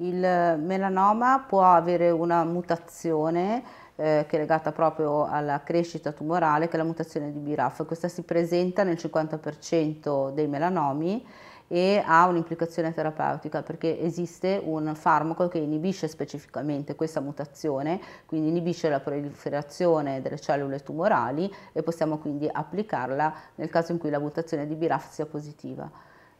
Il melanoma può avere una mutazione eh, che è legata proprio alla crescita tumorale, che è la mutazione di BRAF. Questa si presenta nel 50% dei melanomi e ha un'implicazione terapeutica perché esiste un farmaco che inibisce specificamente questa mutazione, quindi inibisce la proliferazione delle cellule tumorali e possiamo quindi applicarla nel caso in cui la mutazione di BRAF sia positiva.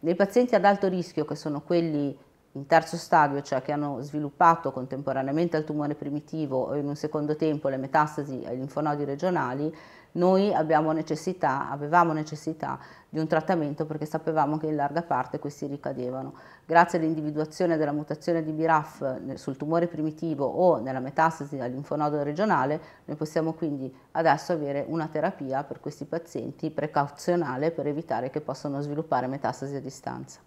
Nei pazienti ad alto rischio, che sono quelli in terzo stadio, cioè che hanno sviluppato contemporaneamente al tumore primitivo e in un secondo tempo le metastasi ai linfonodi regionali, noi necessità, avevamo necessità di un trattamento perché sapevamo che in larga parte questi ricadevano. Grazie all'individuazione della mutazione di BRAF sul tumore primitivo o nella metastasi al linfonodo regionale, noi possiamo quindi adesso avere una terapia per questi pazienti precauzionale per evitare che possano sviluppare metastasi a distanza.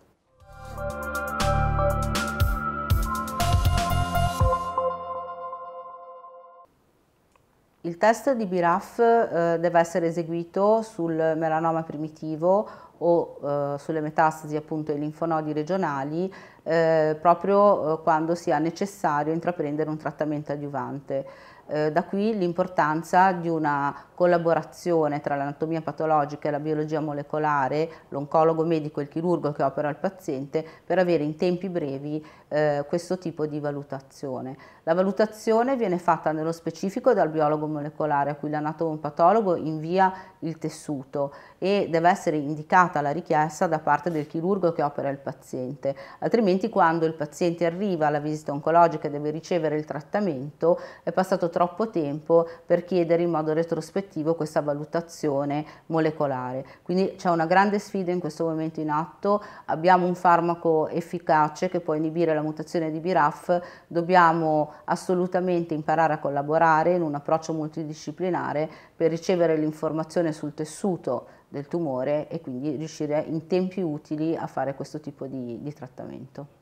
Il test di BRAF eh, deve essere eseguito sul melanoma primitivo o eh, sulle metastasi appunto ai linfonodi regionali eh, proprio eh, quando sia necessario intraprendere un trattamento adiuvante. Eh, da qui l'importanza di una collaborazione tra l'anatomia patologica e la biologia molecolare, l'oncologo medico e il chirurgo che opera il paziente, per avere in tempi brevi eh, questo tipo di valutazione. La valutazione viene fatta nello specifico dal biologo molecolare a cui l'anatomo patologo invia il tessuto e deve essere indicato accettata la richiesta da parte del chirurgo che opera il paziente, altrimenti quando il paziente arriva alla visita oncologica e deve ricevere il trattamento è passato troppo tempo per chiedere in modo retrospettivo questa valutazione molecolare. Quindi c'è una grande sfida in questo momento in atto, abbiamo un farmaco efficace che può inibire la mutazione di BRAF, dobbiamo assolutamente imparare a collaborare in un approccio multidisciplinare per ricevere l'informazione sul tessuto del tumore e quindi riuscire in tempi utili a fare questo tipo di, di trattamento.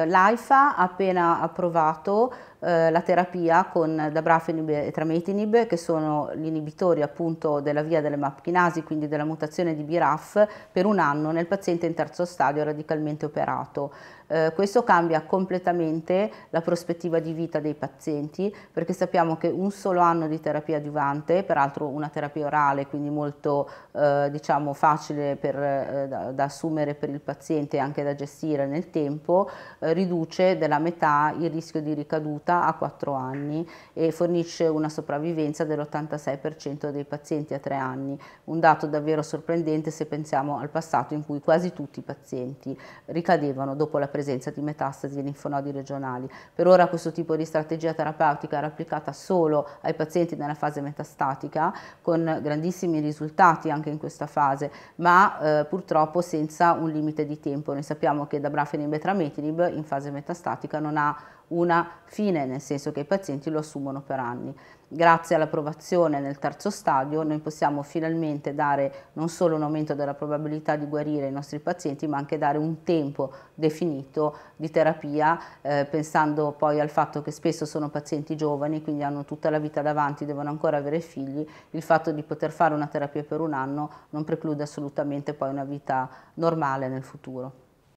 L'AIFA ha appena approvato eh, la terapia con dabrafenib e trametinib che sono gli inibitori appunto della via delle mapchinasi, quindi della mutazione di BRAF per un anno nel paziente in terzo stadio radicalmente operato. Eh, questo cambia completamente la prospettiva di vita dei pazienti perché sappiamo che un solo anno di terapia adiuvante, peraltro una terapia orale quindi molto eh, diciamo facile per, eh, da, da, assumere per il paziente e anche da gestire nel tempo, eh, riduce della metà il rischio di ricaduta ridotta a 4 anni e fornisce una sopravvivenza dell'86% dei pazienti a 3 anni, un dato davvero sorprendente se pensiamo al passato in cui quasi tutti i pazienti ricadevano dopo la presenza di metastasi e linfonodi regionali. Per ora questo tipo di strategia terapeutica era applicata solo ai pazienti nella fase metastatica con grandissimi risultati anche in questa fase, ma eh, purtroppo senza un limite di tempo. Noi sappiamo che da brafenib e trametinib in fase metastatica non ha una fine bene, nel senso che i pazienti lo assumono per anni. Grazie all'approvazione nel terzo stadio noi possiamo finalmente dare non solo un aumento della probabilità di guarire i nostri pazienti, ma anche dare un tempo definito di terapia, eh, pensando poi al fatto che spesso sono pazienti giovani, quindi hanno tutta la vita davanti, devono ancora avere figli, il fatto di poter fare una terapia per un anno non preclude assolutamente poi una vita normale nel futuro.